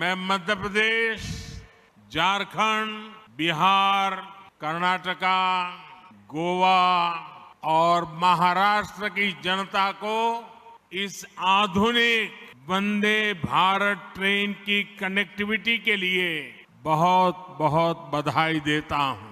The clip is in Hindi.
मैं मध्य प्रदेश झारखंड बिहार कर्नाटका गोवा और महाराष्ट्र की जनता को इस आधुनिक वंदे भारत ट्रेन की कनेक्टिविटी के लिए बहुत बहुत बधाई देता हूं